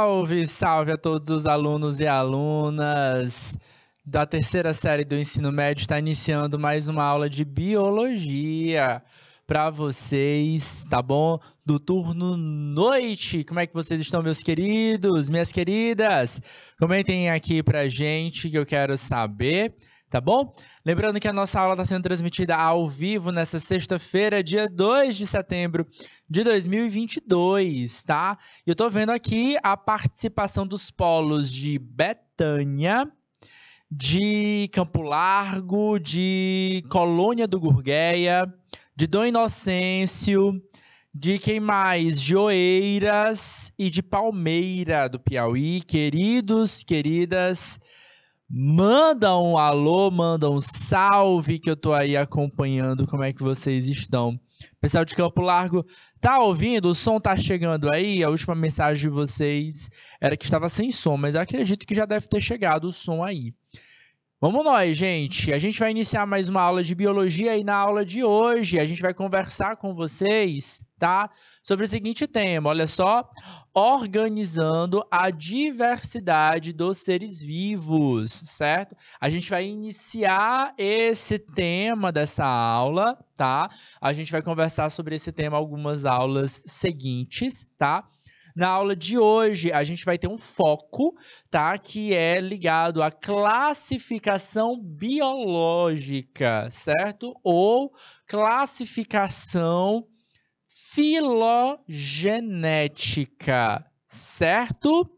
Salve, salve a todos os alunos e alunas da terceira série do ensino médio. Está iniciando mais uma aula de biologia para vocês, tá bom? Do turno noite. Como é que vocês estão, meus queridos, minhas queridas? Comentem aqui a gente que eu quero saber tá bom? Lembrando que a nossa aula está sendo transmitida ao vivo nessa sexta-feira, dia 2 de setembro de 2022, tá? Eu tô vendo aqui a participação dos polos de Betânia, de Campo Largo, de Colônia do Gurgueia, de Dom Inocêncio, de quem mais? De Oeiras e de Palmeira do Piauí. Queridos, queridas, mandam um alô, mandam um salve que eu tô aí acompanhando como é que vocês estão. Pessoal de Campo Largo, Tá ouvindo? O som tá chegando aí? A última mensagem de vocês era que estava sem som, mas acredito que já deve ter chegado o som aí. Vamos nós, gente. A gente vai iniciar mais uma aula de biologia e na aula de hoje a gente vai conversar com vocês, tá? Sobre o seguinte tema, olha só, organizando a diversidade dos seres vivos, certo? A gente vai iniciar esse tema dessa aula, tá? A gente vai conversar sobre esse tema algumas aulas seguintes, tá? Na aula de hoje, a gente vai ter um foco, tá? Que é ligado à classificação biológica, certo? Ou classificação filogenética, certo?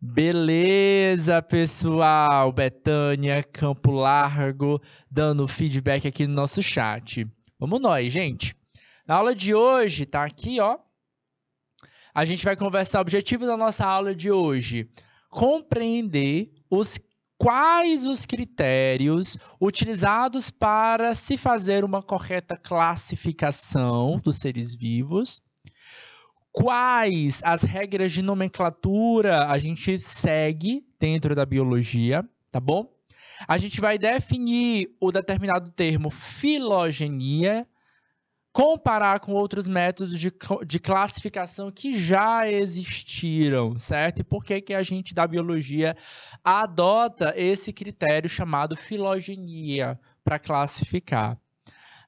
Beleza, pessoal. Betânia Campo Largo dando feedback aqui no nosso chat. Vamos nós, gente. Na aula de hoje tá aqui, ó, a gente vai conversar o objetivo da nossa aula de hoje, compreender os quais os critérios utilizados para se fazer uma correta classificação dos seres vivos. Quais as regras de nomenclatura a gente segue dentro da biologia, tá bom? A gente vai definir o determinado termo filogenia, comparar com outros métodos de, de classificação que já existiram, certo? E por que, que a gente da biologia adota esse critério chamado filogenia para classificar?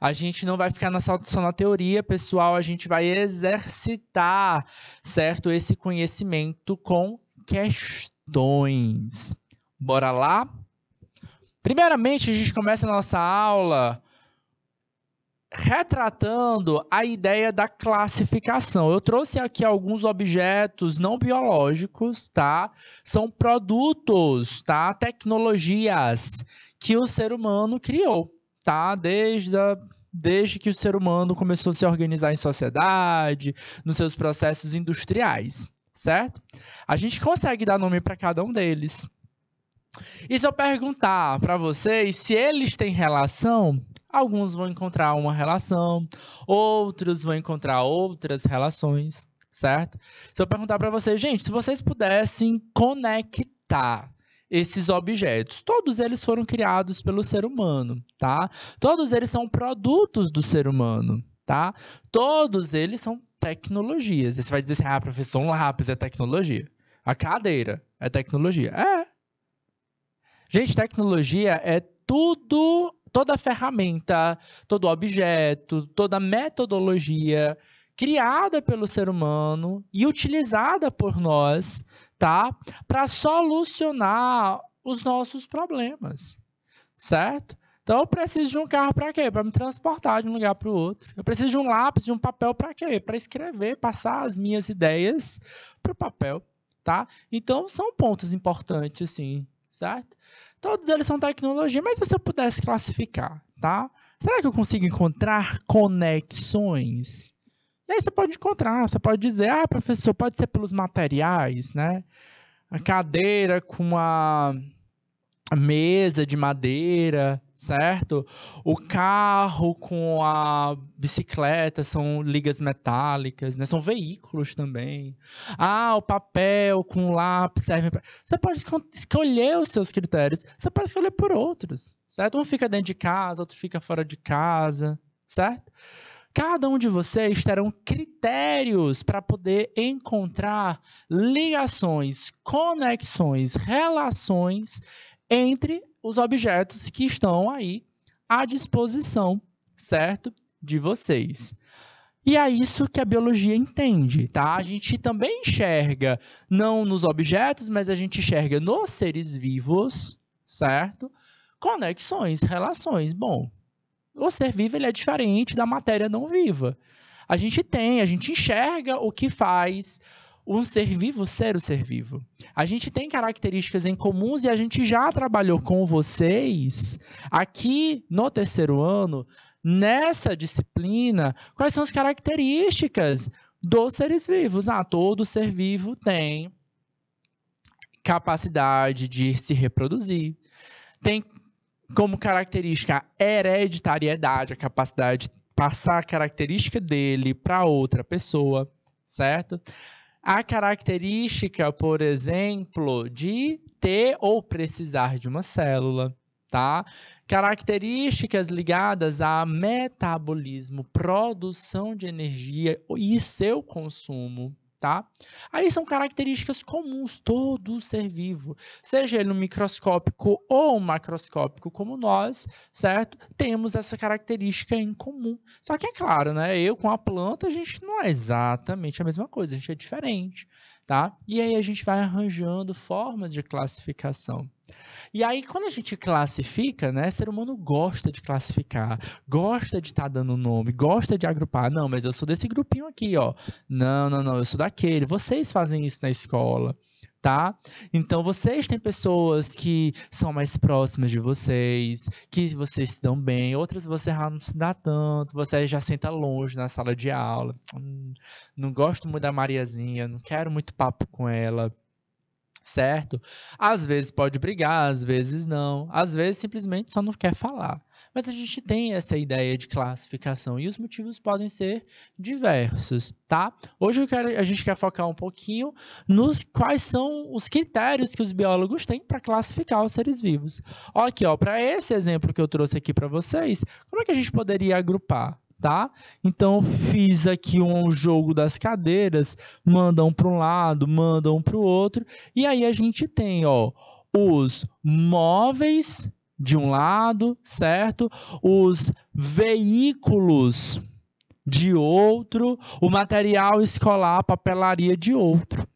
A gente não vai ficar nessa só na teoria, pessoal, a gente vai exercitar, certo, esse conhecimento com questões. Bora lá? Primeiramente, a gente começa a nossa aula retratando a ideia da classificação. Eu trouxe aqui alguns objetos não biológicos, tá? São produtos, tá? Tecnologias que o ser humano criou, tá? Desde a desde que o ser humano começou a se organizar em sociedade, nos seus processos industriais, certo? A gente consegue dar nome para cada um deles. E se eu perguntar para vocês se eles têm relação, Alguns vão encontrar uma relação, outros vão encontrar outras relações, certo? Se eu perguntar para vocês, gente, se vocês pudessem conectar esses objetos. Todos eles foram criados pelo ser humano, tá? Todos eles são produtos do ser humano, tá? Todos eles são tecnologias. você vai dizer assim, ah, professor, um lápis é tecnologia. A cadeira é tecnologia. É. Gente, tecnologia é tudo toda ferramenta, todo objeto, toda metodologia criada pelo ser humano e utilizada por nós, tá? Para solucionar os nossos problemas, certo? Então eu preciso de um carro para quê? Para me transportar de um lugar para o outro. Eu preciso de um lápis, de um papel para quê? Para escrever, passar as minhas ideias para o papel, tá? Então são pontos importantes, sim, certo? Todos eles são tecnologia, mas se eu pudesse classificar, tá? Será que eu consigo encontrar conexões? E aí você pode encontrar, você pode dizer, ah, professor, pode ser pelos materiais, né? A cadeira com a mesa de madeira, certo? O carro com a bicicleta são ligas metálicas, né? São veículos também. Ah, o papel com lápis serve para. Você pode escolher os seus critérios, você pode escolher por outros, certo? Um fica dentro de casa, outro fica fora de casa, certo? Cada um de vocês terão critérios para poder encontrar ligações, conexões, relações entre os objetos que estão aí à disposição, certo? De vocês. E é isso que a biologia entende, tá? A gente também enxerga, não nos objetos, mas a gente enxerga nos seres vivos, certo? Conexões, relações. Bom, o ser vivo ele é diferente da matéria não viva. A gente tem, a gente enxerga o que faz um ser vivo ser o ser vivo. A gente tem características em comuns e a gente já trabalhou com vocês aqui no terceiro ano, nessa disciplina, quais são as características dos seres vivos. Ah, todo ser vivo tem capacidade de se reproduzir. Tem como característica a hereditariedade, a capacidade de passar a característica dele para outra pessoa, certo? a característica, por exemplo, de ter ou precisar de uma célula, tá? Características ligadas a metabolismo, produção de energia e seu consumo, tá? Aí são características comuns todo ser vivo, seja ele microscópico ou macroscópico como nós, certo? Temos essa característica em comum. Só que é claro, né? Eu com a planta a gente não é exatamente a mesma coisa, a gente é diferente, tá? E aí a gente vai arranjando formas de classificação. E aí, quando a gente classifica, né? Ser humano gosta de classificar, gosta de estar tá dando nome, gosta de agrupar. Não, mas eu sou desse grupinho aqui, ó. Não, não, não, eu sou daquele. Vocês fazem isso na escola. Tá? Então vocês têm pessoas que são mais próximas de vocês, que vocês se dão bem, outras você já ah, não se dá tanto, você já senta longe na sala de aula. Hum, não gosto muito da Mariazinha, não quero muito papo com ela certo? Às vezes pode brigar, às vezes não, às vezes simplesmente só não quer falar. Mas a gente tem essa ideia de classificação e os motivos podem ser diversos, tá? Hoje quero, a gente quer focar um pouquinho nos quais são os critérios que os biólogos têm para classificar os seres vivos. Olha aqui, ó, para esse exemplo que eu trouxe aqui para vocês, como é que a gente poderia agrupar? tá? Então fiz aqui um jogo das cadeiras, mandam para um lado, mandam para o outro, e aí a gente tem, ó, os móveis de um lado, certo? Os veículos de outro, o material escolar, papelaria de outro.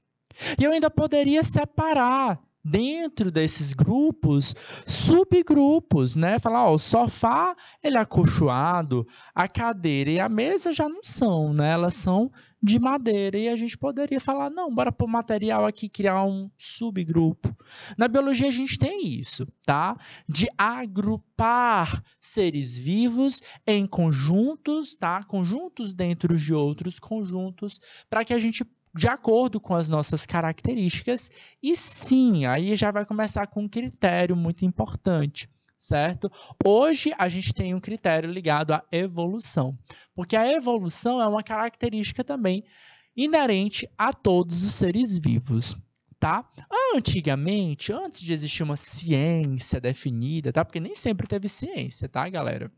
E eu ainda poderia separar dentro desses grupos, subgrupos, né? Falar, ó, o sofá ele é acolchoado, a cadeira e a mesa já não são, né? Elas são de madeira e a gente poderia falar, não, bora pôr material aqui, criar um subgrupo. Na biologia a gente tem isso, tá? De agrupar seres vivos em conjuntos, tá? Conjuntos dentro de outros conjuntos, para que a gente de acordo com as nossas características. E sim, aí já vai começar com um critério muito importante certo? Hoje a gente tem um critério ligado à evolução, porque a evolução é uma característica também inerente a todos os seres vivos. Tá? Antigamente, antes de existir uma ciência definida, tá? Porque nem sempre teve ciência, tá, galera?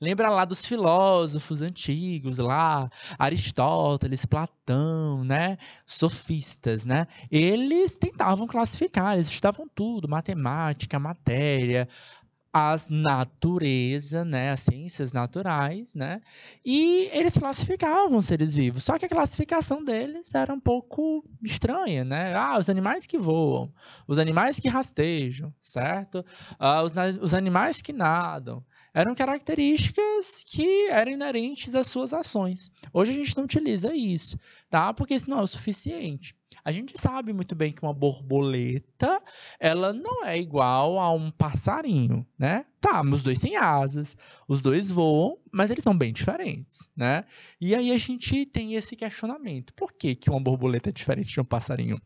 Lembra lá dos filósofos antigos, lá, Aristóteles, Platão, né? Sofistas, né? Eles tentavam classificar, eles estudavam tudo, matemática, matéria, as natureza, né, as ciências naturais, né, e eles classificavam seres vivos. Só que a classificação deles era um pouco estranha, né? Ah, os animais que voam, os animais que rastejam, certo? Ah, os, os animais que nadam eram características que eram inerentes às suas ações. Hoje a gente não utiliza isso, tá? Porque isso não é o suficiente. A gente sabe muito bem que uma borboleta, ela não é igual a um passarinho, né? Tá, os dois têm asas, os dois voam, mas eles são bem diferentes, né? E aí a gente tem esse questionamento. Por que, que uma borboleta é diferente de um passarinho?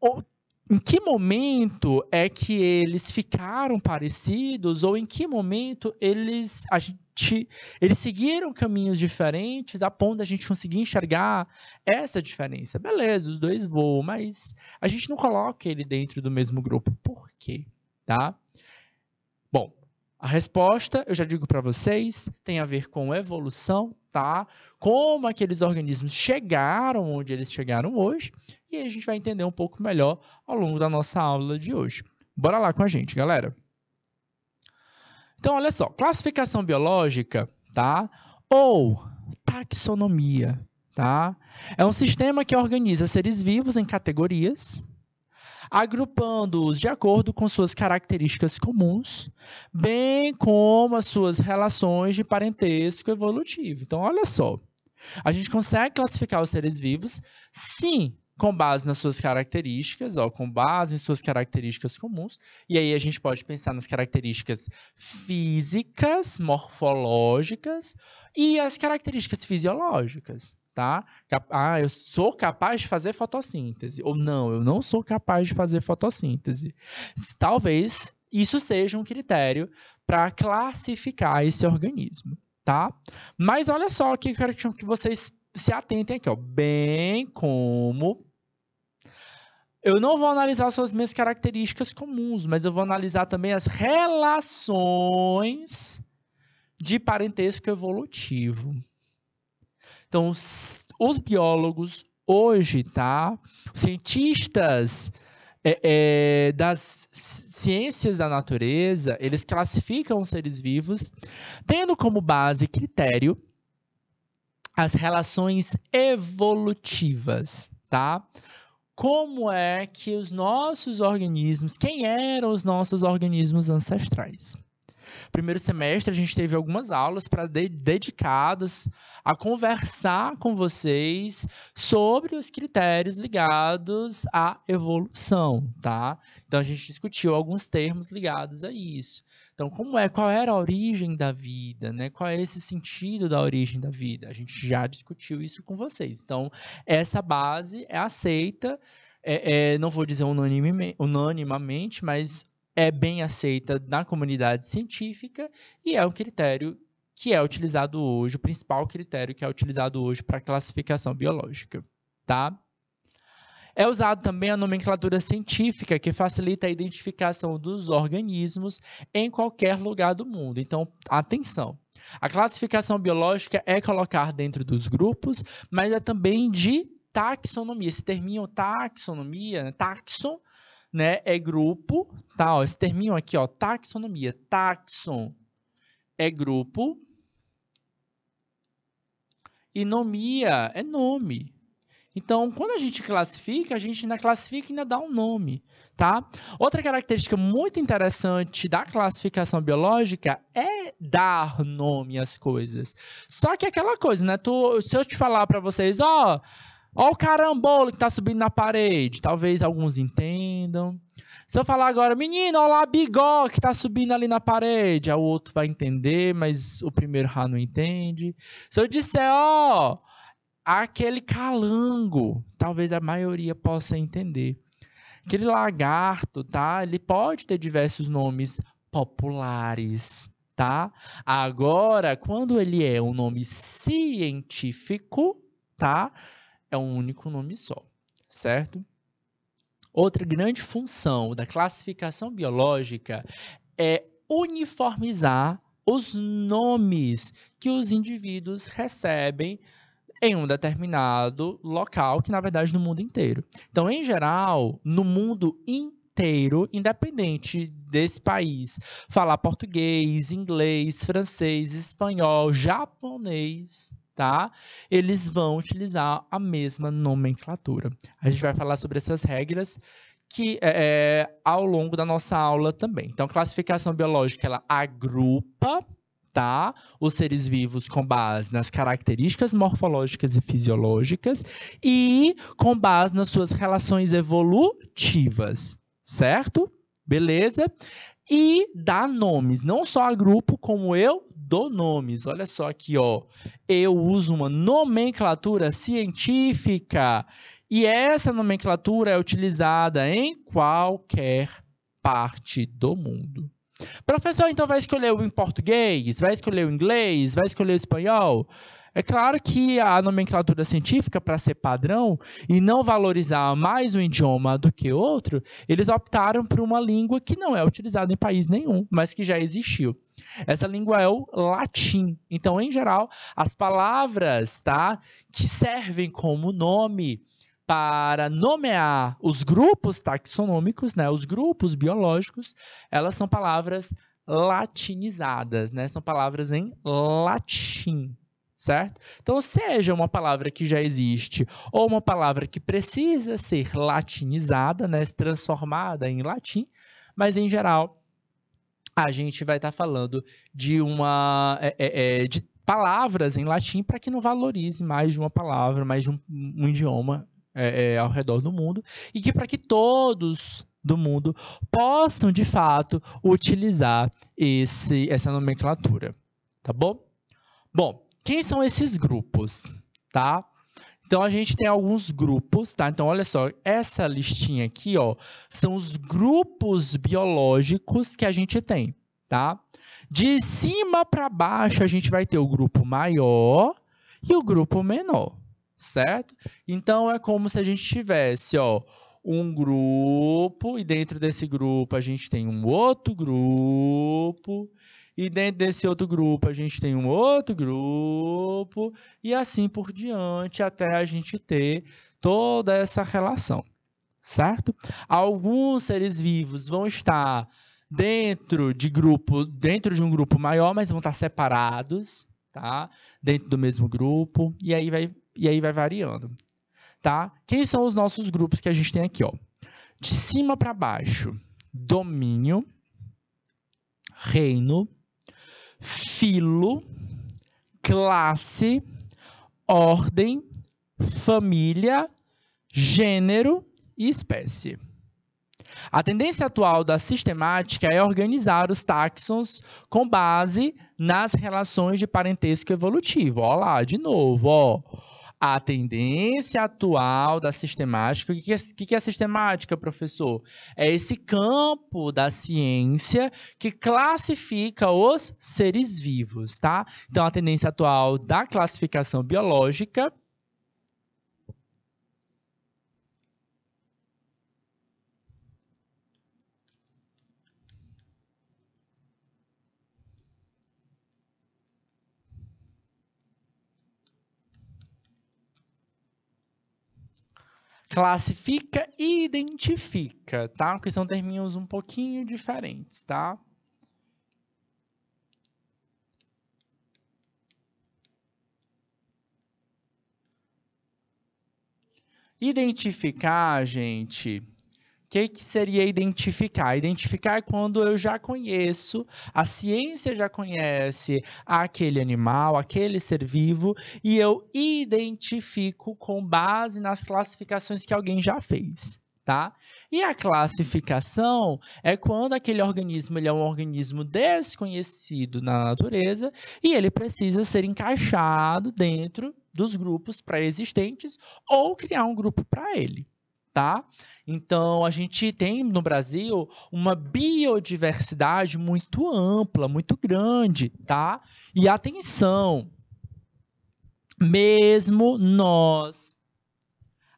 O em que momento é que eles ficaram parecidos ou em que momento eles a gente, eles seguiram caminhos diferentes a ponto da gente conseguir enxergar essa diferença. Beleza, os dois voam, mas a gente não coloca ele dentro do mesmo grupo. Por quê? Tá? Bom, a resposta, eu já digo para vocês, tem a ver com evolução, tá? Como aqueles organismos chegaram onde eles chegaram hoje, e a gente vai entender um pouco melhor ao longo da nossa aula de hoje. Bora lá com a gente, galera. Então, olha só, classificação biológica, tá? Ou taxonomia, tá? É um sistema que organiza seres vivos em categorias, agrupando-os de acordo com suas características comuns, bem como as suas relações de parentesco evolutivo. Então, olha só. A gente consegue classificar os seres vivos, sim, com base nas suas características, ou com base em suas características comuns. E aí a gente pode pensar nas características físicas, morfológicas e as características fisiológicas tá? Ah, eu sou capaz de fazer fotossíntese. Ou não, eu não sou capaz de fazer fotossíntese. Talvez isso seja um critério para classificar esse organismo, tá? Mas olha só que quero que vocês se atentem aqui, ó. Bem como eu não vou analisar suas minhas características comuns, mas eu vou analisar também as relações de parentesco evolutivo. Então, os, biólogos hoje, tá? Cientistas é, é, das ciências da natureza, eles classificam os seres vivos tendo como base critério as relações evolutivas, tá? Como é que os nossos organismos, quem eram os nossos organismos ancestrais? Primeiro semestre a gente teve algumas aulas para de dedicadas a conversar com vocês sobre os critérios ligados à evolução, tá? Então a gente discutiu alguns termos ligados a isso. Então, como é, qual era a origem da vida, né? Qual é esse sentido da origem da vida? A gente já discutiu isso com vocês. Então, essa base é aceita, é, é, não vou dizer unanimemente, unanimamente, mas é bem aceita na comunidade científica e é o critério que é utilizado hoje, o principal critério que é utilizado hoje para classificação biológica, tá? É usado também a nomenclatura científica, que facilita a identificação dos organismos em qualquer lugar do mundo. Então, atenção. A classificação biológica é colocar dentro dos grupos, mas é também de taxonomia. Esse termo taxonomia, né, taxon, né, é grupo, tá? Ó, esse terminho aqui, ó, taxonomia, taxon é grupo e nomia é nome. Então, quando a gente classifica, a gente ainda classifica e ainda dá um nome, tá? Outra característica muito interessante da classificação biológica é dar nome às coisas. Só que é aquela coisa, né? Tu, se eu te falar para vocês, ó, oh, Olha o carambolo que tá subindo na parede. Talvez alguns entendam. Se eu falar agora, menino, olha lá a bigó que tá subindo ali na parede. O outro vai entender, mas o primeiro já não entende. Se eu disser, ó, aquele calango, talvez a maioria possa entender. Aquele lagarto, tá? Ele pode ter diversos nomes populares, tá? Agora, quando ele é um nome científico, tá? é um único nome só, certo? Outra grande função da classificação biológica é uniformizar os nomes que os indivíduos recebem em um determinado local, que na verdade no mundo inteiro. Então, em geral, no mundo inteiro, inteiro, independente desse país, falar português, inglês, francês, espanhol, japonês, tá? Eles vão utilizar a mesma nomenclatura. A gente vai falar sobre essas regras que é, é ao longo da nossa aula também. Então, classificação biológica ela agrupa tá? os seres vivos com base nas características morfológicas e fisiológicas e com base nas suas relações evolutivas certo? Beleza? E dá nomes, não só a grupo, como eu dou nomes. Olha só aqui, ó. Eu uso uma nomenclatura científica. E essa nomenclatura é utilizada em qualquer parte do mundo. Professor, então vai escolher o em português? Vai escolher o inglês? Vai escolher o espanhol? É claro que a nomenclatura científica, para ser padrão e não valorizar mais um idioma do que outro, eles optaram por uma língua que não é utilizada em país nenhum, mas que já existiu. Essa língua é o latim. Então, em geral, as palavras tá, que servem como nome para nomear os grupos taxonômicos, né, os grupos biológicos, elas são palavras latinizadas, né? São palavras em latim certo? Então, seja uma palavra que já existe ou uma palavra que precisa ser latinizada, né, transformada em latim, mas em geral a gente vai estar tá falando de uma é, é, é de palavras em latim para que não valorize mais de uma palavra, mais de um, um idioma é, é ao redor do mundo e que para que todos do mundo possam de fato utilizar esse essa nomenclatura, tá bom? Bom, quem são esses grupos, tá? Então a gente tem alguns grupos, tá? Então olha só, essa listinha aqui, ó, são os grupos biológicos que a gente tem, tá? De cima para baixo a gente vai ter o grupo maior e o grupo menor, certo? Então é como se a gente tivesse, ó, um grupo e dentro desse grupo a gente tem um outro grupo e dentro desse outro grupo, a gente tem um outro grupo, e assim por diante, até a gente ter toda essa relação, certo? Alguns seres vivos vão estar dentro de grupo, dentro de um grupo maior, mas vão estar separados, tá? Dentro do mesmo grupo, e aí vai, e aí vai variando, tá? Quem são os nossos grupos que a gente tem aqui, ó? De cima para baixo, domínio, reino, filo, classe, ordem, família, gênero e espécie. A tendência atual da sistemática é organizar os táxons com base nas relações de parentesco evolutivo. Olha lá, de novo, ó a tendência atual da sistemática. O que, é, que é sistemática, professor? É esse campo da ciência que classifica os seres vivos, tá? Então, a tendência atual da classificação biológica classifica e identifica, tá? Porque são termos um pouquinho diferentes, tá? Identificar, gente, que, que seria identificar? Identificar é quando eu já conheço, a ciência já conhece aquele animal, aquele ser vivo, e eu identifico com base nas classificações que alguém já fez. Tá? E a classificação é quando aquele organismo ele é um organismo desconhecido na natureza e ele precisa ser encaixado dentro dos grupos pré-existentes ou criar um grupo para ele tá? Então, a gente tem no Brasil uma biodiversidade muito ampla, muito grande, tá? E atenção, mesmo nós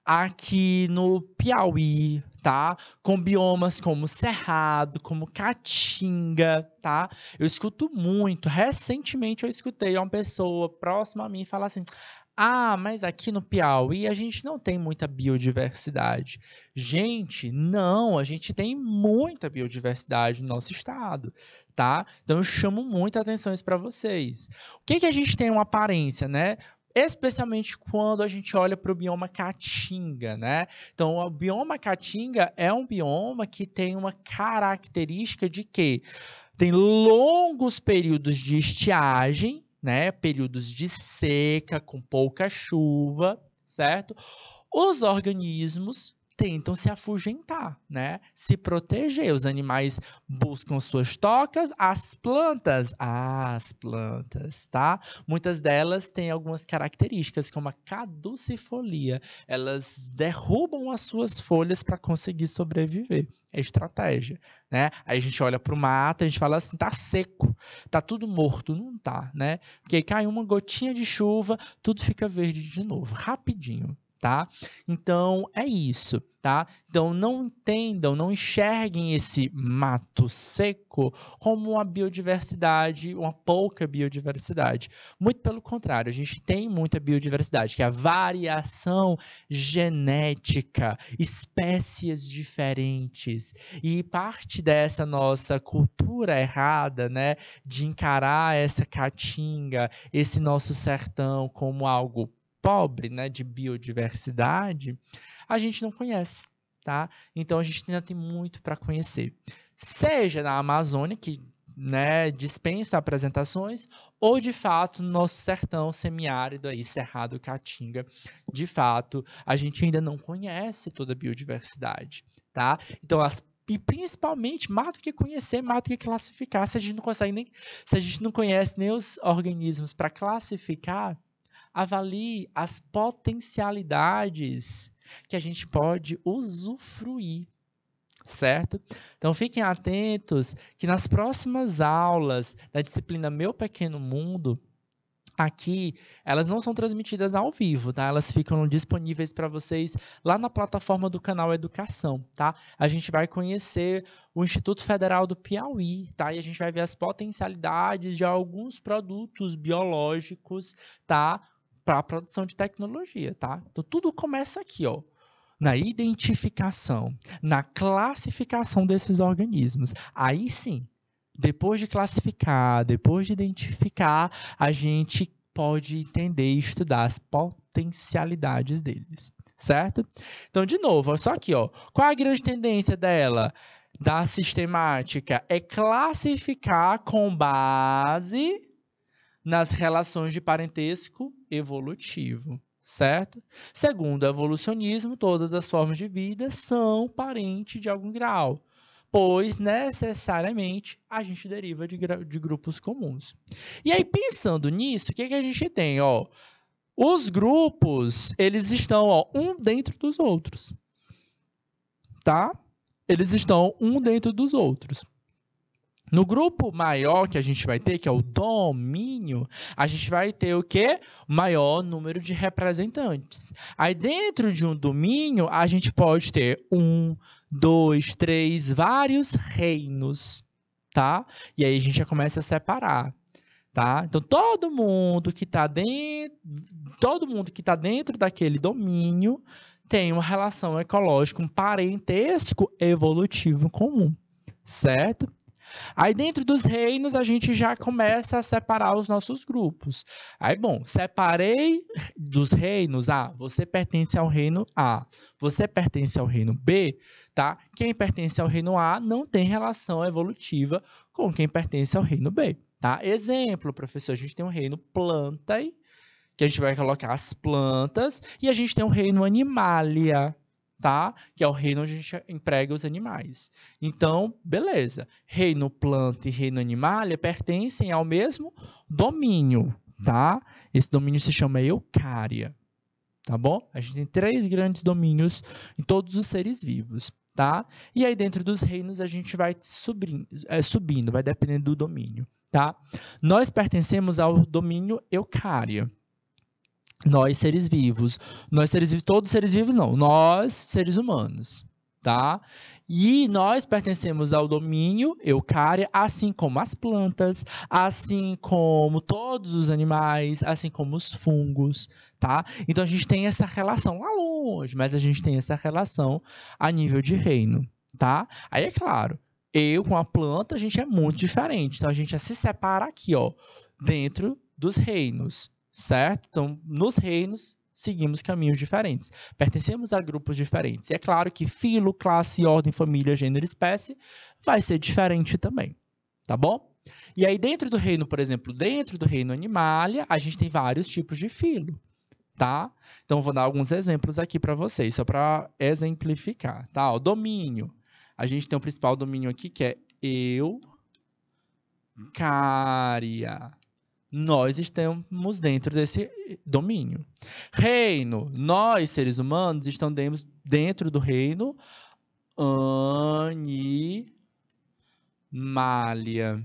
aqui no Piauí, tá? Com biomas como Cerrado, como Caatinga, tá? Eu escuto muito. Recentemente eu escutei uma pessoa próxima a mim falar assim: ah, mas aqui no Piauí a gente não tem muita biodiversidade. Gente, não, a gente tem muita biodiversidade no nosso estado, tá? Então eu chamo muita atenção isso para vocês. O que, que a gente tem uma aparência, né? especialmente quando a gente olha para o bioma caatinga, né? Então, o bioma caatinga é um bioma que tem uma característica de que tem longos períodos de estiagem né? Períodos de seca, com pouca chuva, certo? Os organismos tentam se afugentar, né? Se proteger. Os animais buscam suas tocas, as plantas, as plantas, tá? Muitas delas têm algumas características, como a caducifolia. Elas derrubam as suas folhas para conseguir sobreviver. É estratégia, né? Aí a gente olha para o mato, a gente fala assim, tá seco, tá tudo morto, não tá, né? Porque cai uma gotinha de chuva, tudo fica verde de novo, rapidinho tá? Então é isso, tá? Então não entendam, não enxerguem esse mato seco como uma biodiversidade, uma pouca biodiversidade. Muito pelo contrário, a gente tem muita biodiversidade, que é a variação genética, espécies diferentes. E parte dessa nossa cultura errada, né, de encarar essa caatinga, esse nosso sertão como algo pobre né, de biodiversidade, a gente não conhece. Tá? Então a gente ainda tem muito para conhecer. Seja na Amazônia, que né, dispensa apresentações, ou de fato no nosso sertão semiárido aí, Cerrado Caatinga, de fato, a gente ainda não conhece toda a biodiversidade, tá? Então as e principalmente, mais do que conhecer, mais do que classificar, se a gente não consegue nem, se a gente não conhece nem os organismos para classificar, Avalie as potencialidades que a gente pode usufruir certo? Então fiquem atentos que nas próximas aulas da disciplina Meu Pequeno Mundo, aqui elas não são transmitidas ao vivo, tá? Elas ficam disponíveis para vocês lá na plataforma do canal Educação, tá? A gente vai conhecer o Instituto Federal do Piauí, tá? E a gente vai ver as potencialidades de alguns produtos biológicos, tá? para a produção de tecnologia, tá? Então tudo começa aqui, ó, na identificação, na classificação desses organismos. Aí sim, depois de classificar, depois de identificar, a gente pode entender e estudar as potencialidades deles, certo? Então, de novo, olha só aqui, ó, qual é a grande tendência dela? Da sistemática é classificar com base nas relações de parentesco evolutivo, certo? Segundo o evolucionismo, todas as formas de vida são parentes de algum grau, pois necessariamente a gente deriva de, de grupos comuns. E aí, pensando nisso, o que, que a gente tem? Ó, os grupos, eles estão ó, um dentro dos outros, tá? Eles estão um dentro dos outros. No grupo maior que a gente vai ter, que é o domínio, a gente vai ter o quê? Maior número de representantes. Aí dentro de um domínio, a gente pode ter um, dois, três, vários reinos, tá? E aí a gente já começa a separar, tá? Então todo mundo que está dentro, todo mundo que tá dentro daquele domínio tem uma relação ecológica, um parentesco evolutivo comum, certo? Aí dentro dos reinos a gente já começa a separar os nossos grupos. Aí, bom, separei dos reinos, ah, você pertence ao reino A, você pertence ao reino B, tá? Quem pertence ao reino A não tem relação evolutiva com quem pertence ao reino B, tá? Exemplo, professor, a gente tem um reino plantae, que a gente vai colocar as plantas, e a gente tem um reino animalia, tá? Que é o reino onde a gente emprega os animais. Então, beleza. Reino planta e reino animal pertencem ao mesmo domínio, tá? Esse domínio se chama eucária, tá bom? A gente tem três grandes domínios em todos os seres vivos, tá? E aí dentro dos reinos a gente vai subindo, é, subindo vai dependendo do domínio, tá? Nós pertencemos ao domínio eucária. Nós, seres vivos. Nós, seres vivos, todos seres vivos, não. Nós, seres humanos, tá? E nós pertencemos ao domínio eucária, assim como as plantas, assim como todos os animais, assim como os fungos, tá? Então a gente tem essa relação lá longe, mas a gente tem essa relação a nível de reino, tá? Aí é claro, eu com a planta a gente é muito diferente, então a gente já se separa aqui, ó, dentro dos reinos, certo? Então, nos reinos, seguimos caminhos diferentes. Pertencemos a grupos diferentes. E é claro que filo, classe, ordem, família, gênero, espécie vai ser diferente também, tá bom? E aí, dentro do reino, por exemplo, dentro do reino animalia, a gente tem vários tipos de filo, tá? Então, vou dar alguns exemplos aqui para vocês, só para exemplificar, tá? O domínio. A gente tem o principal domínio aqui, que é eu, eucaria nós estamos dentro desse domínio. Reino, nós seres humanos estamos dentro do reino animalia.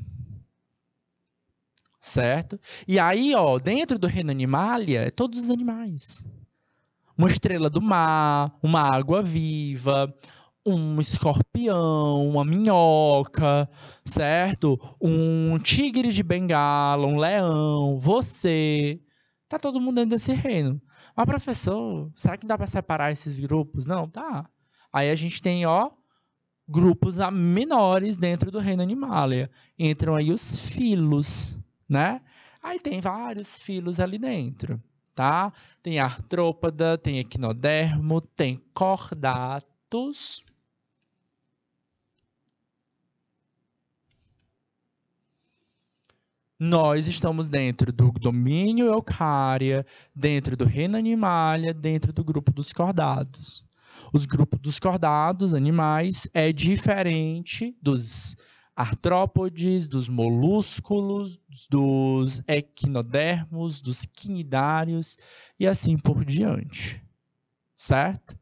Certo? E aí, ó, dentro do reino animalia, é todos os animais. Uma estrela do mar, uma água viva, um escorpião, uma minhoca, certo? Um tigre de bengala, um leão, você. Tá todo mundo dentro desse reino. Mas, professor, será que dá para separar esses grupos? Não, tá. Aí a gente tem, ó, grupos menores dentro do reino animalia. Entram aí os filos, né? Aí tem vários filos ali dentro, tá? Tem artrópoda, tem equinodermo, tem cordatos, Nós estamos dentro do domínio Eucária, dentro do reino animalia, dentro do grupo dos cordados. Os grupos dos cordados, animais, é diferente dos artrópodes, dos molúsculos, dos equinodermos, dos quinidários e assim por diante. Certo?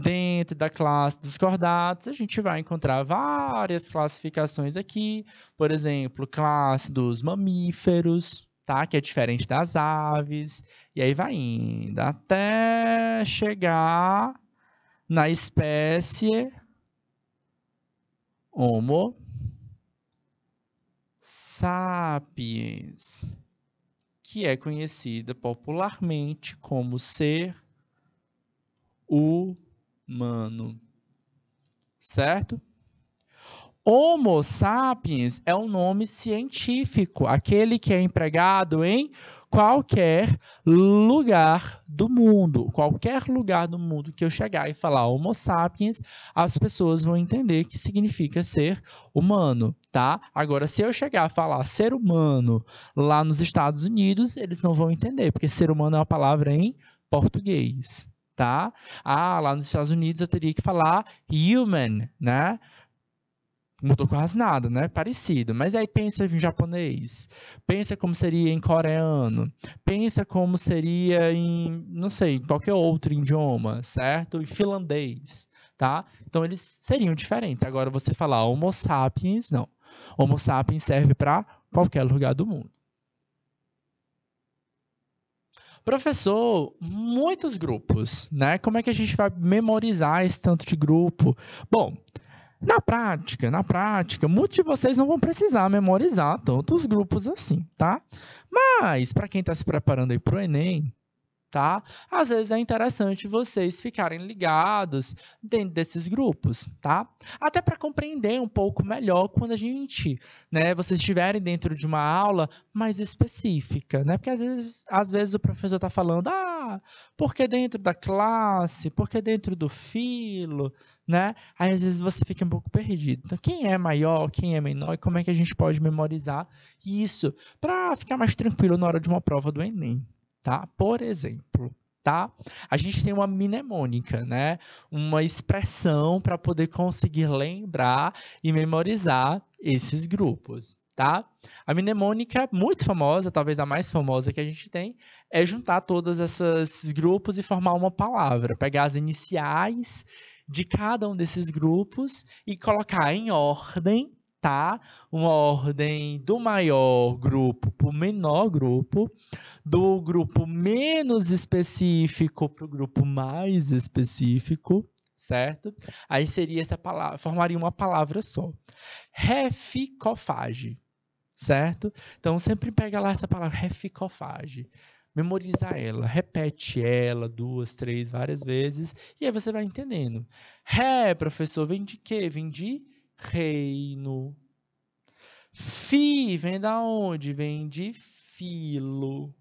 Dentro da classe dos cordatos, a gente vai encontrar várias classificações aqui. Por exemplo, classe dos mamíferos, tá? Que é diferente das aves. E aí vai indo até chegar na espécie Homo sapiens, que é conhecida popularmente como ser o humano. Certo? Homo sapiens é um nome científico, aquele que é empregado em qualquer lugar do mundo. Qualquer lugar do mundo que eu chegar e falar Homo sapiens, as pessoas vão entender que significa ser humano, tá? Agora, se eu chegar a falar ser humano lá nos Estados Unidos, eles não vão entender, porque ser humano é uma palavra em português, tá? Ah, lá nos Estados Unidos eu teria que falar human, né? Mudou quase nada, né? Parecido. Mas aí pensa em japonês, pensa como seria em coreano, pensa como seria em, não sei, em qualquer outro idioma, certo? Em finlandês, tá? Então eles seriam diferentes. Agora você falar homo sapiens, não. Homo sapiens serve para qualquer lugar do mundo. Professor, muitos grupos, né? Como é que a gente vai memorizar esse tanto de grupo? Bom, na prática, na prática, muitos de vocês não vão precisar memorizar tantos grupos assim, tá? Mas para quem está se preparando aí para o Enem, tá? Às vezes é interessante vocês ficarem ligados dentro desses grupos, tá? Até para compreender um pouco melhor quando a gente, né, vocês estiverem dentro de uma aula mais específica, né? Porque às vezes, às vezes o professor está falando, ah, porque dentro da classe, porque dentro do filo, né? Aí às vezes você fica um pouco perdido. Então, quem é maior, quem é menor e como é que a gente pode memorizar isso para ficar mais tranquilo na hora de uma prova do Enem, tá? Por exemplo, tá? A gente tem uma mnemônica, né? Uma expressão para poder conseguir lembrar e memorizar esses grupos, tá? A mnemônica muito famosa, talvez a mais famosa que a gente tem, é juntar todos esses grupos e formar uma palavra, pegar as iniciais de cada um desses grupos e colocar em ordem tá uma ordem do maior grupo para o menor grupo, do grupo menos específico para o grupo mais específico, certo? Aí seria essa palavra, formaria uma palavra só. Reficofage, certo? Então sempre pega lá essa palavra reficofage. Memoriza ela, repete ela duas, três, várias vezes, e aí você vai entendendo. Ré, professor, vem de quê? Vem de reino. Fi vem da onde? Vem de filo.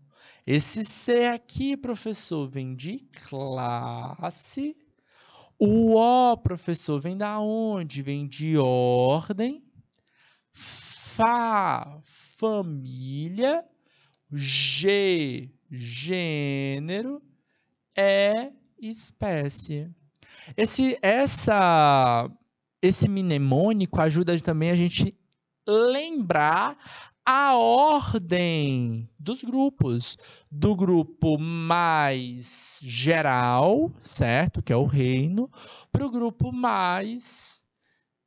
Esse C aqui, professor, vem de classe. O O, professor, vem da onde? Vem de ordem. Fá, família. G, gênero. E, espécie. Esse, essa esse mnemônico ajuda também a gente lembrar a ordem dos grupos. Do grupo mais geral, certo? Que é o reino, para o grupo mais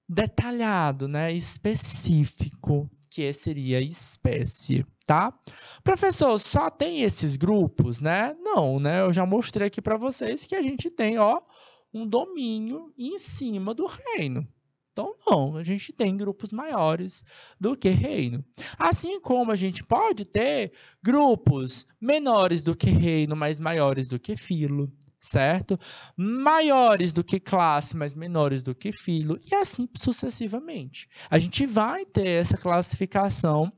detalhado, né? específico, que seria espécie, tá? Professor, só tem esses grupos, né? Não, né? Eu já mostrei aqui para vocês que a gente tem, ó, um domínio em cima do reino. Então, não, a gente tem grupos maiores do que reino. Assim como a gente pode ter grupos menores do que reino, mas maiores do que filo, certo? Maiores do que classe, mas menores do que filo, e assim sucessivamente. A gente vai ter essa classificação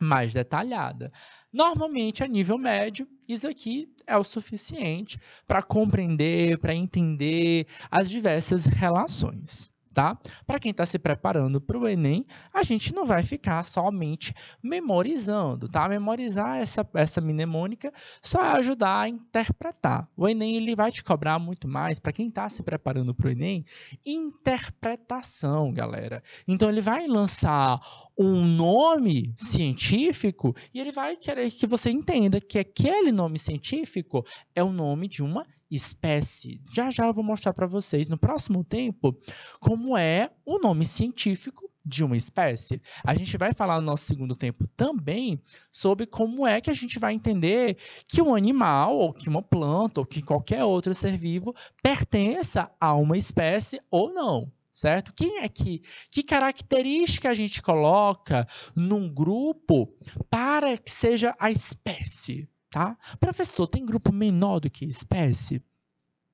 mais detalhada. Normalmente a nível médio, isso aqui é o suficiente para compreender, para entender as diversas relações tá? Para quem está se preparando para o Enem, a gente não vai ficar somente memorizando, tá? Memorizar essa, essa mnemônica só é ajudar a interpretar. O Enem ele vai te cobrar muito mais, para quem está se preparando para o Enem, interpretação, galera. Então ele vai lançar um nome científico e ele vai querer que você entenda que aquele nome científico é o nome de uma espécie. Já já eu vou mostrar para vocês no próximo tempo como é o nome científico de uma espécie. A gente vai falar no nosso segundo tempo também sobre como é que a gente vai entender que um animal, ou que uma planta, ou que qualquer outro ser vivo pertença a uma espécie ou não. Certo? Quem é que. Que característica a gente coloca num grupo para que seja a espécie? tá? Professor, tem grupo menor do que espécie?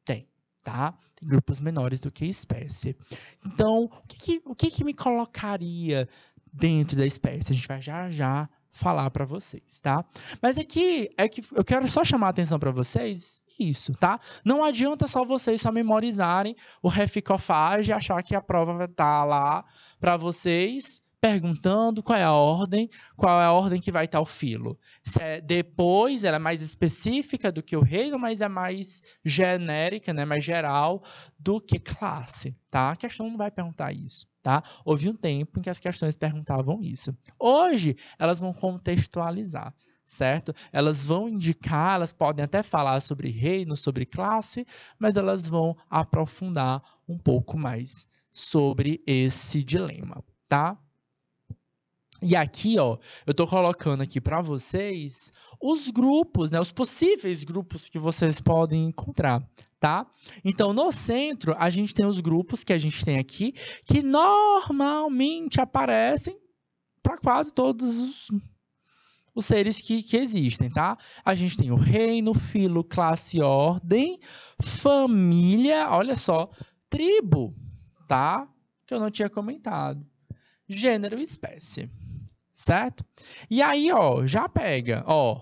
Tem, tá? Tem grupos menores do que espécie. Então, o que, que o que, que me colocaria dentro da espécie? A gente vai já já falar para vocês, tá? Mas aqui é, é que eu quero só chamar a atenção para vocês isso, tá? Não adianta só vocês só memorizarem o reficofage e achar que a prova vai estar tá lá para vocês perguntando qual é a ordem, qual é a ordem que vai estar o filo. É depois, ela é mais específica do que o reino, mas é mais genérica, né, mais geral do que classe, tá? A questão não vai perguntar isso, tá? Houve um tempo em que as questões perguntavam isso. Hoje, elas vão contextualizar certo? Elas vão indicar, elas podem até falar sobre reino, sobre classe, mas elas vão aprofundar um pouco mais sobre esse dilema, tá? E aqui, ó, eu tô colocando aqui para vocês os grupos, né, os possíveis grupos que vocês podem encontrar, tá? Então, no centro, a gente tem os grupos que a gente tem aqui, que normalmente aparecem para quase todos os, os seres que, que existem, tá? A gente tem o reino, filo, classe, ordem, família, olha só, tribo, tá? Que eu não tinha comentado. Gênero e espécie certo? E aí, ó, já pega, ó,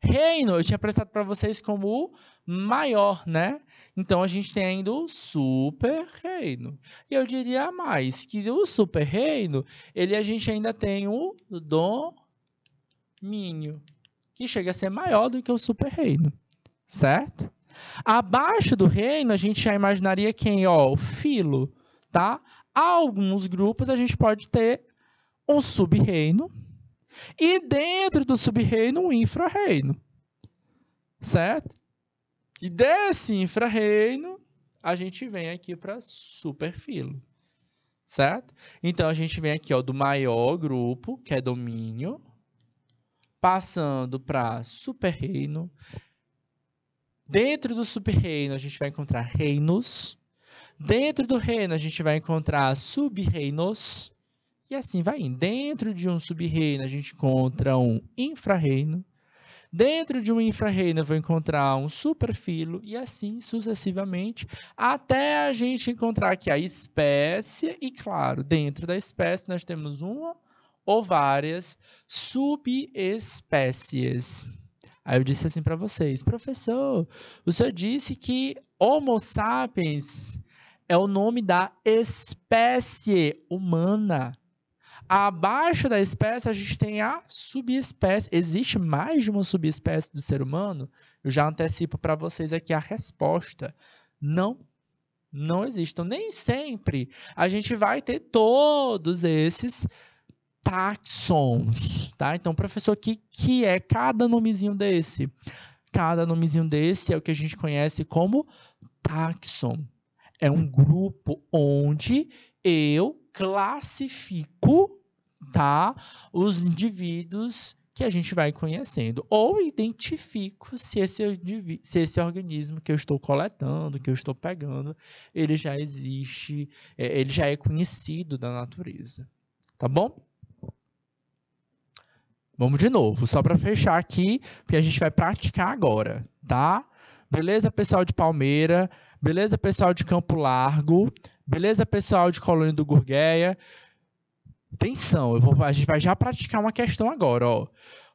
reino, eu tinha prestado para vocês como maior, né? Então a gente tem ainda o super reino. E eu diria mais que o super reino, ele a gente ainda tem o domínio, que chega a ser maior do que o super reino, certo? Abaixo do reino a gente já imaginaria quem, ó, o filo, tá? Alguns grupos a gente pode ter um subreino e dentro do subreino infra infrarreino. Certo? E desse infrarreino a gente vem aqui para superfilo. Certo? Então a gente vem aqui ó, do maior grupo, que é domínio, passando para superreino. Dentro do superreino a gente vai encontrar reinos. Dentro do reino a gente vai encontrar sub-reinos e assim vai indo. Dentro de um sub-reino, a gente encontra um infra-reino. Dentro de um infra-reino, eu vou encontrar um superfilo. E assim sucessivamente, até a gente encontrar aqui a espécie. E claro, dentro da espécie, nós temos uma ou várias subespécies. Aí eu disse assim para vocês, professor, o senhor disse que Homo sapiens é o nome da espécie humana. Abaixo da espécie, a gente tem a subespécie. Existe mais de uma subespécie do ser humano? Eu já antecipo para vocês aqui a resposta. Não não existem então, Nem sempre a gente vai ter todos esses taxons, tá? Então, professor, o que, que é cada nomezinho desse? Cada nomezinho desse é o que a gente conhece como taxon. É um grupo onde eu classifico tá? Os indivíduos que a gente vai conhecendo. Ou identifico se esse, se esse organismo que eu estou coletando, que eu estou pegando, ele já existe, é, ele já é conhecido da natureza. Tá bom? Vamos de novo, só para fechar aqui, porque a gente vai praticar agora, tá? Beleza, pessoal de Palmeira? Beleza, pessoal de Campo Largo? Beleza, pessoal de Colônia do Gurgueia? Atenção, eu vou, a gente vai já praticar uma questão agora, ó.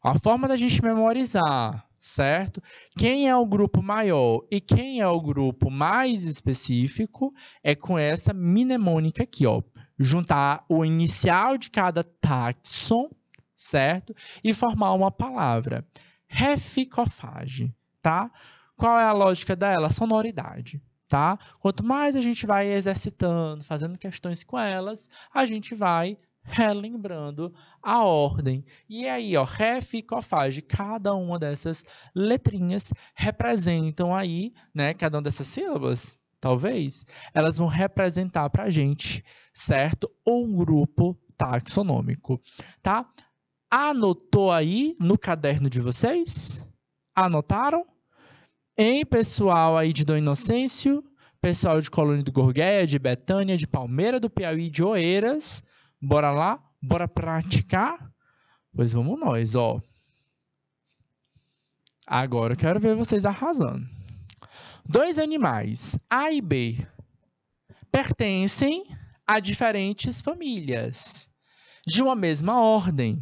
A forma da gente memorizar, certo? Quem é o grupo maior e quem é o grupo mais específico é com essa mnemônica aqui, ó. Juntar o inicial de cada taxon, certo? E formar uma palavra. Reficofage, tá? Qual é a lógica dela? Sonoridade tá? Quanto mais a gente vai exercitando, fazendo questões com elas, a gente vai relembrando a ordem. E aí, ó, ref e cofage, cada uma dessas letrinhas representam aí, né, cada uma dessas sílabas, talvez, elas vão representar pra gente, certo? Um grupo taxonômico, tá? Anotou aí no caderno de vocês? Anotaram? Em pessoal aí de Dom Inocêncio, pessoal de Colônia do Gorgueia, de Betânia, de Palmeira do Piauí, de Oeiras, Bora lá? Bora praticar? Pois vamos nós, ó. Agora eu quero ver vocês arrasando. Dois animais, A e B, pertencem a diferentes famílias de uma mesma ordem.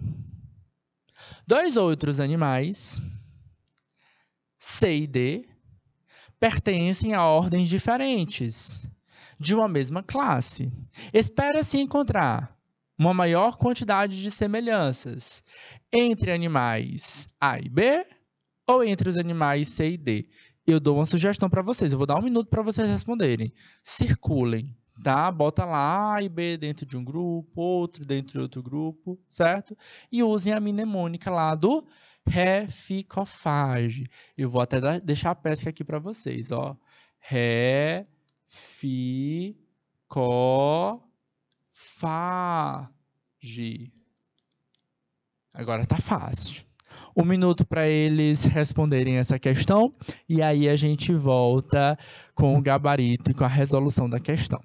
Dois outros animais, C e D, pertencem a ordens diferentes de uma mesma classe. Espera-se encontrar uma maior quantidade de semelhanças entre animais A e B ou entre os animais C e D? Eu dou uma sugestão para vocês, eu vou dar um minuto para vocês responderem. Circulem, tá? Bota lá A e B dentro de um grupo, outro dentro de outro grupo, certo? E usem a mnemônica lá do reficofage. Eu vou até deixar a pesca aqui para vocês, ó. Reficofage Fage. Agora tá fácil. Um minuto para eles responderem essa questão e aí a gente volta com o gabarito e com a resolução da questão.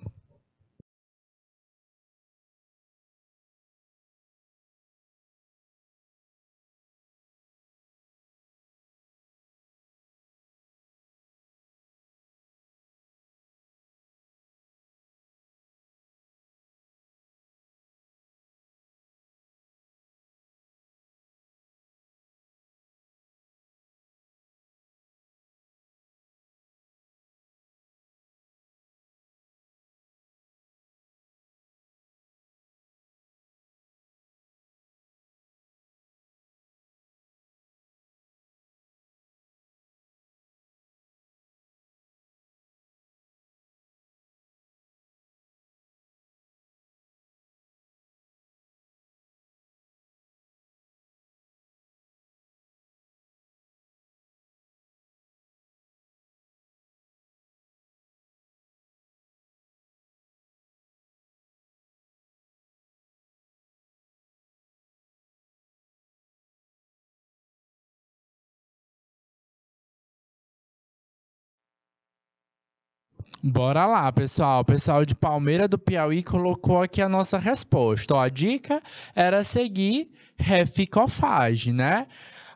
Bora lá, pessoal. O pessoal de Palmeira do Piauí colocou aqui a nossa resposta. Ó, a dica era seguir reficofage, né?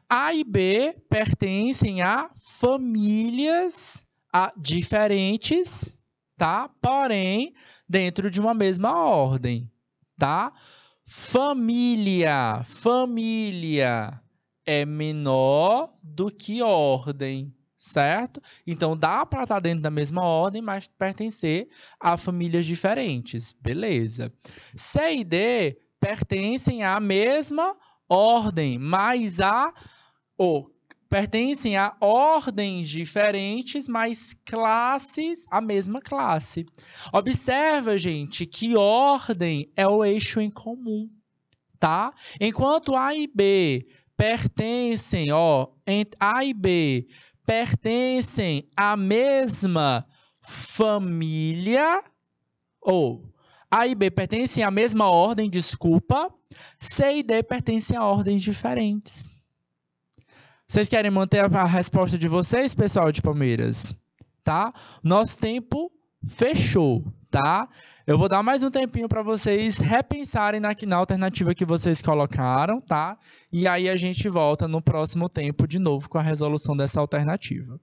A e B pertencem a famílias a diferentes, tá? Porém, dentro de uma mesma ordem, tá? Família, família é menor do que ordem, certo? Então dá para estar tá dentro da mesma ordem, mas pertencer a famílias diferentes, beleza? C e D pertencem à mesma ordem, mas a ou pertencem a ordens diferentes, mas classes a mesma classe. Observa, gente, que ordem é o eixo em comum, tá? Enquanto A e B pertencem, ó, A e B pertencem à mesma família ou A e B pertencem à mesma ordem, desculpa, C e D pertencem a ordens diferentes. Vocês querem manter a resposta de vocês, pessoal de Palmeiras? Tá? Nosso tempo fechou, tá? Eu vou dar mais um tempinho para vocês repensarem na, na alternativa que vocês colocaram, tá? E aí a gente volta no próximo tempo de novo com a resolução dessa alternativa.